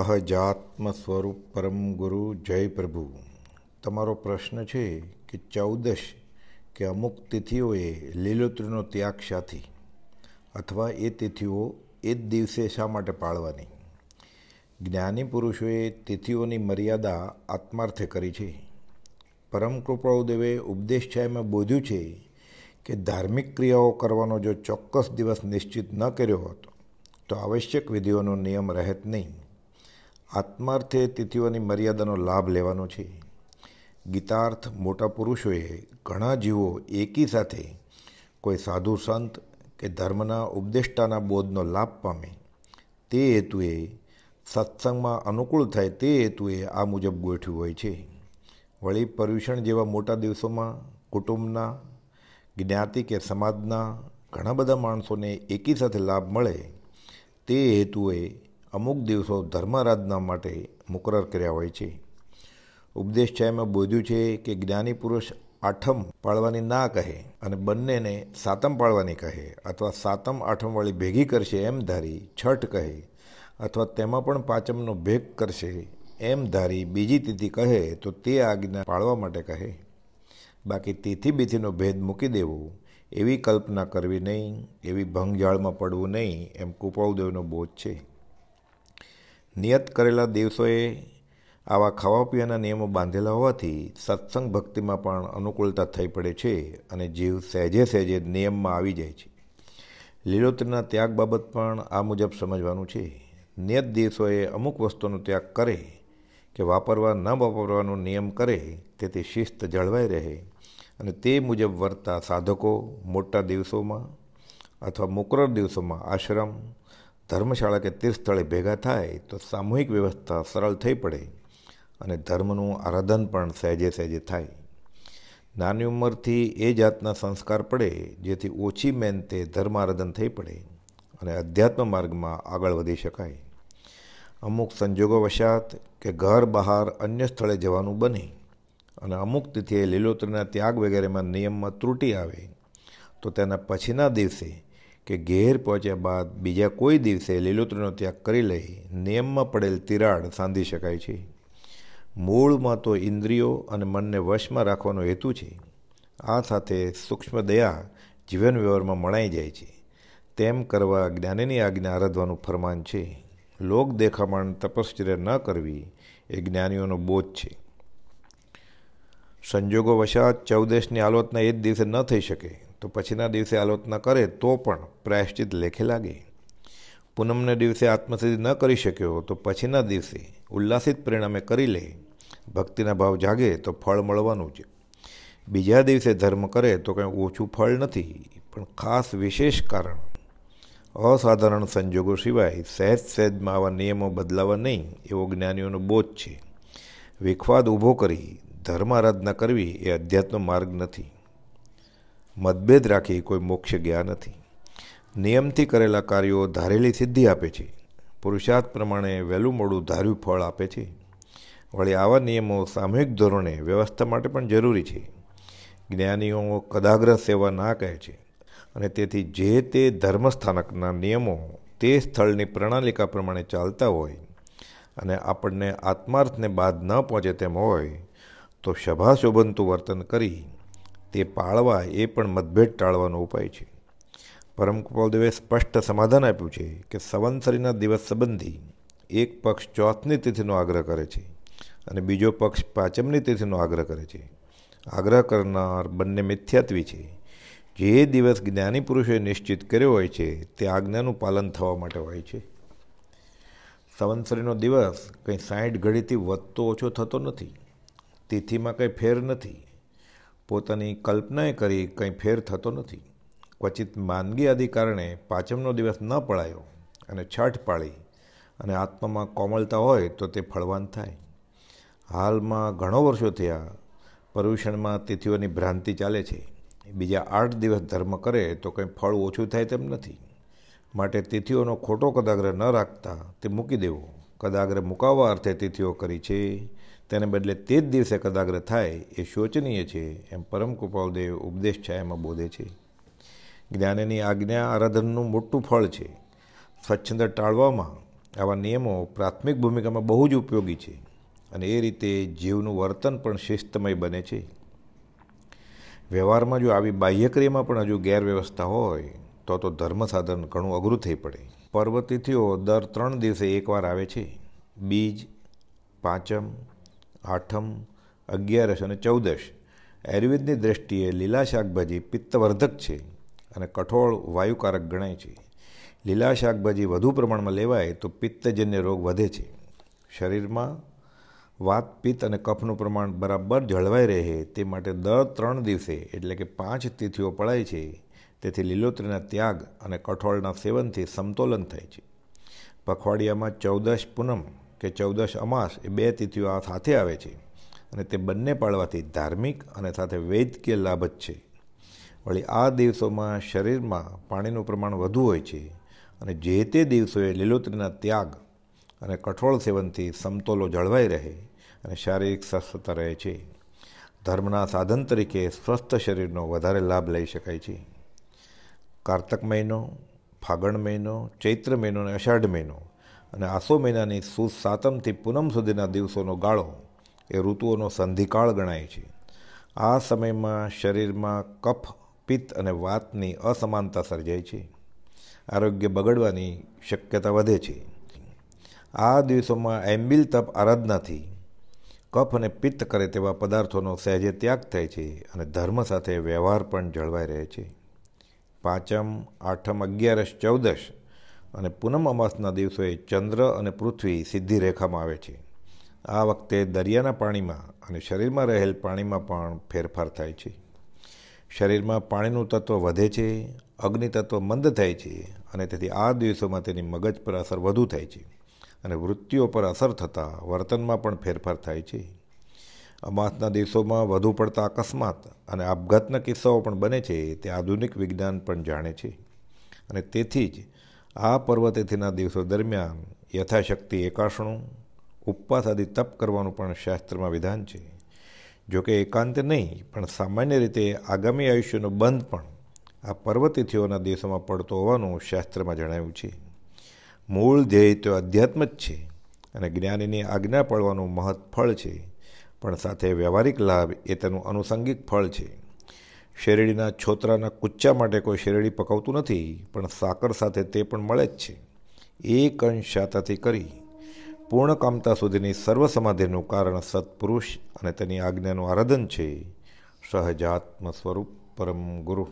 સહજાત્મ સ્વરૂપ પરમ ગુરુ જય પ્રભુ તમારો પ્રશ્ન છે કે ચૌદશ કે અમુક તિથિઓએ લીલોતરીનો ત્યાગ શાથી અથવા એ તિથિઓ એ જ દિવસે શા માટે પાળવાની જ્ઞાની પુરુષોએ તિથિઓની મર્યાદા આત્માર્થે કરી છે પરમ કૃપાળુદેવે ઉપદેશ છાયામાં બોધ્યું છે કે ધાર્મિક ક્રિયાઓ કરવાનો જો ચોક્કસ દિવસ નિશ્ચિત ન કર્યો હોત તો આવશ્યક વિધિઓનો નિયમ રહેત નહીં આત્માર્થે તિથિઓની મર્યાદાનો લાભ લેવાનો છે ગીતાર્થ મોટા પુરુષોએ ઘણા જીવો એકી સાથે કોઈ સાધુ સંત કે ધર્મના ઉપદેષ્ટાના બોધનો લાભ પામે તે હેતુએ સત્સંગમાં અનુકૂળ થાય તે હેતુએ આ મુજબ ગોઠવ્યું હોય છે વળી પર્યુષણ જેવા મોટા દિવસોમાં કુટુંબના જ્ઞાતિ કે સમાજના ઘણા બધા માણસોને એકી સાથે લાભ મળે તે હેતુએ અમુક દિવસો ધર્મારાધના માટે મુકરર કર્યા હોય છે ઉપદેશચાયમાં બોધ્યું છે કે જ્ઞાની પુરુષ આઠમ પાળવાની ના કહે અને બંનેને સાતમ પાળવાની કહે અથવા સાતમ આઠમવાળી ભેગી કરશે એમ ધારી છઠ કહે અથવા તેમાં પણ પાંચમનો ભેગ કરશે એમ ધારી બીજી તિથિ કહે તો તે આજ્ઞા પાળવા માટે કહે બાકી તિથિ બીથીનો ભેદ મૂકી દેવો એવી કલ્પના કરવી નહીં એવી ભંગજાળમાં પડવું નહીં એમ કુપાવદેવનો બોધ છે નિયત કરેલા દિવસોએ આવા ખાવા પીવાના નિયમો બાંધેલા હોવાથી સત્સંગ ભક્તિમાં પણ અનુકૂળતા થઈ પડે છે અને જીવ સહેજે સહેજે નિયમમાં આવી જાય છે લીલોતરીના ત્યાગ બાબત પણ આ મુજબ સમજવાનું છે નિયત દિવસોએ અમુક વસ્તુનો ત્યાગ કરે કે વાપરવા ન વાપરવાનો નિયમ કરે તેથી શિસ્ત જળવાઈ રહે અને તે મુજબ વર્તા સાધકો મોટા દિવસોમાં અથવા મુકરર દિવસોમાં આશ્રમ ધર્મશાળા કે તીર્થસ્થળે ભેગા થાય તો સામૂહિક વ્યવસ્થા સરળ થઈ પડે અને ધર્મનું આરાધન પણ સહેજે સહેજે થાય નાની ઉંમરથી એ જાતના સંસ્કાર પડે જેથી ઓછી મહેનતે ધર્મ આરાધન થઈ પડે અને અધ્યાત્મ માર્ગમાં આગળ વધી શકાય અમુક સંજોગોવશાત કે ઘર બહાર અન્ય સ્થળે જવાનું બને અને અમુક તિથિએ લીલોતરીના ત્યાગ વગેરેમાં નિયમમાં ત્રુટી આવે તો તેના પછીના દિવસે કે ઘેર પહોંચ્યા બાદ બીજા કોઈ દિવસે લીલોતરીનો ત્યાગ કરી લઈ નિયમમાં પડેલ તિરાડ સાંધી શકાય છે મૂળમાં તો ઇન્દ્રિયો અને મનને વશમાં રાખવાનો હેતુ છે આ સાથે સૂક્ષ્મ દયા જીવન વ્યવહારમાં મણાઈ જાય છે તેમ કરવા જ્ઞાનીની આજ્ઞા આરાધવાનું ફરમાન છે લોક દેખામણ તપશ્ચર્યા ન કરવી એ જ્ઞાનીઓનો બોધ છે સંજોગો વશાત ચૌદેશની આલોચના એ જ દિવસે ન થઈ શકે તો પછીના દિવસે આલોચના કરે તો પણ પ્રાયશ્ચિત લેખે લાગે પૂનમને દિવસે આત્મસિદ્ધિ ન કરી શક્યો તો પછીના દિવસે ઉલ્લાસિત પરિણામે કરી લે ભક્તિના ભાવ જાગે તો ફળ મળવાનું છે બીજા દિવસે ધર્મ કરે તો કંઈ ઓછું ફળ નથી પણ ખાસ વિશેષ કારણ અસાધારણ સંજોગો સિવાય સહેજ સહેજમાં આવા નિયમો બદલાવા નહીં એવો જ્ઞાનીઓનો બોધ છે વિખવાદ ઊભો કરી ધર્મ આરાધના કરવી એ અધ્યાત્મ માર્ગ નથી મતભેદ રાખી કોઈ મોક્ષ ગયા નથી નિયમથી કરેલા કાર્યો ધારેલી સિદ્ધિ આપે છે પુરુષાર્થ પ્રમાણે વહેલું મોડું ધાર્યું ફળ આપે છે વળી આવા નિયમો સામૂહિક ધોરણે વ્યવસ્થા માટે પણ જરૂરી છે જ્ઞાનીઓ કદાગ્ર સેવા ના કહે છે અને તેથી જે તે ધર્મસ્થાનકના નિયમો તે સ્થળની પ્રણાલિકા પ્રમાણે ચાલતા હોય અને આપણને આત્માર્થને બાદ ન પહોંચે તેમ હોય તો શભાશોભનતું વર્તન કરી તે પાળવા એ પણ મતભેદ ટાળવાનો ઉપાય છે પરમ પરમગોપાલદેવે સ્પષ્ટ સમાધાન આપ્યું છે કે સંવત્સરીના દિવસ સંબંધી એક પક્ષ ચોથની તિથિનો આગ્રહ કરે છે અને બીજો પક્ષ પાંચમની તિથિનો આગ્રહ કરે છે આગ્રહ કરનાર બંને મિથ્યાત્વી છે જે દિવસ જ્ઞાની પુરુષે નિશ્ચિત કર્યો હોય છે તે આજ્ઞાનું પાલન થવા માટે હોય છે સંવત્સરીનો દિવસ કંઈ સાઠ ઘડીથી વધતો ઓછો થતો નથી તિથિમાં કંઈ ફેર નથી પોતાની કલ્પનાએ કરી કંઈ ફેર થતો નથી ક્વચિત માંદગી આદિ કારણે પાંચમનો દિવસ ન પડાયો અને છઠ પાળી અને આત્મામાં કોમળતા હોય તો તે ફળવાન થાય હાલમાં ઘણો વર્ષો થયા પર્યુષણમાં તિથિઓની ભ્રાંતિ ચાલે છે બીજા આઠ દિવસ ધર્મ કરે તો કંઈ ફળ ઓછું થાય તેમ નથી માટે તિથિઓનો ખોટો કદાગ્રહ ન રાખતા તે મૂકી દેવો કદાગ્રહ મુકાવવા અર્થે તિથિઓ કરી છે તેને બદલે તે જ દિવસે કદાગ્ર થાય એ શોચનીય છે એમ પરમ કૃપાલદેવ ઉપદેશ છાયામાં બોધે છે જ્ઞાનની આજ્ઞા આરાધનનું મોટું ફળ છે સ્વચ્છંદ ટાળવામાં આવા નિયમો પ્રાથમિક ભૂમિકામાં બહુ જ ઉપયોગી છે અને એ રીતે જીવનું વર્તન પણ શિસ્તમય બને છે વ્યવહારમાં જો આવી બાહ્યક્રિયામાં પણ હજુ ગેરવ્યવસ્થા હોય તો તો ધર્મ સાધન ઘણું અઘરું થઈ પડે પર્વતિથિઓ દર ત્રણ દિવસે એકવાર આવે છે બીજ પાંચમ આઠમ અગિયારસ અને ચૌદશ આયુર્વેદની દ્રષ્ટિએ લીલા શાકભાજી પિત્તવર્ધક છે અને કઠોળ વાયુકારક ગણાય છે લીલા શાકભાજી વધુ પ્રમાણમાં લેવાય તો પિત્તજન્ય રોગ વધે છે શરીરમાં વાત પિત્ત અને કફનું પ્રમાણ બરાબર જળવાઈ રહે તે માટે દર ત્રણ દિવસે એટલે કે પાંચ તિથિઓ પડાય છે તેથી લીલોતરીના ત્યાગ અને કઠોળના સેવનથી સમતોલન થાય છે પખવાડિયામાં ચૌદશ પૂનમ કે ચૌદશ અમાસ એ બે તિથિઓ આ સાથે આવે છે અને તે બંને પાળવાથી ધાર્મિક અને સાથે વૈદ્યકીય લાભ જ છે વળી આ દિવસોમાં શરીરમાં પાણીનું પ્રમાણ વધુ હોય છે અને જે તે દિવસોએ લીલોતરીના ત્યાગ અને કઠોળ સેવનથી સમતોલો જળવાઈ રહે અને શારીરિક સ્વસ્થતા રહે છે ધર્મના સાધન તરીકે સ્વસ્થ શરીરનો વધારે લાભ લઈ શકાય છે કારતક મહિનો ફાગણ મહિનો ચૈત્ર મહિનો અને અષાઢ મહિનો અને આસો મહિનાની સુદ સાતમથી પૂનમ સુધીના દિવસોનો ગાળો એ ઋતુઓનો સંધિકાળ ગણાય છે આ સમયમાં શરીરમાં કફ પિત્ત અને વાતની અસમાનતા સર્જાય છે આરોગ્ય બગડવાની શક્યતા વધે છે આ દિવસોમાં એમ્બિલ તપ આરાધનાથી કફ અને પિત્ત કરે તેવા પદાર્થોનો સહેજે ત્યાગ થાય છે અને ધર્મ સાથે વ્યવહાર પણ જળવાઈ રહે છે પાંચમ આઠમ અગિયારસ ચૌદશ અને પૂનમ અમાસના દિવસોએ ચંદ્ર અને પૃથ્વી સીધી રેખામાં આવે છે આ વખતે દરિયાના પાણીમાં અને શરીરમાં રહેલ પાણીમાં પણ ફેરફાર થાય છે શરીરમાં પાણીનું તત્વ વધે છે અગ્નિ તત્વ મંદ થાય છે અને તેથી આ દિવસોમાં તેની મગજ પર અસર વધુ થાય છે અને વૃત્તિઓ પર અસર થતાં વર્તનમાં પણ ફેરફાર થાય છે અમાસના દિવસોમાં વધુ પડતા અકસ્માત અને આપઘાતના કિસ્સાઓ પણ બને છે તે આધુનિક વિજ્ઞાન પણ જાણે છે અને તેથી જ આ પર્વતિથિના દિવસો દરમિયાન યથાશક્તિ એકાસણું ઉપવાસ આદિ તપ કરવાનું પણ શાસ્ત્રમાં વિધાન છે જોકે એકાંત નહીં પણ સામાન્ય રીતે આગામી આયુષ્યનો બંધ પણ આ પર્વતિથિઓના દિવસોમાં પડતો હોવાનું શાસ્ત્રમાં જણાવ્યું છે મૂળ ધ્યેય તો અધ્યાત્મ જ છે અને જ્ઞાનીની આજ્ઞા પડવાનું મહત્ ફળ છે પણ સાથે વ્યવહારિક લાભ એ તેનું અનુસંગિક ફળ છે શેરડીના છોતરાના કુચ્ચા માટે કોઈ શેરડી પકવતું નથી પણ સાકર સાથે તે પણ મળે જ છે એક અંશ શાતાથી કરી પૂર્ણ કામતા સુધીની સર્વસમાધિનું કારણ સત્પુરુષ અને તેની આજ્ઞાનું આરાધન છે સહજાત્મ સ્વરૂપ પરમ ગુરુ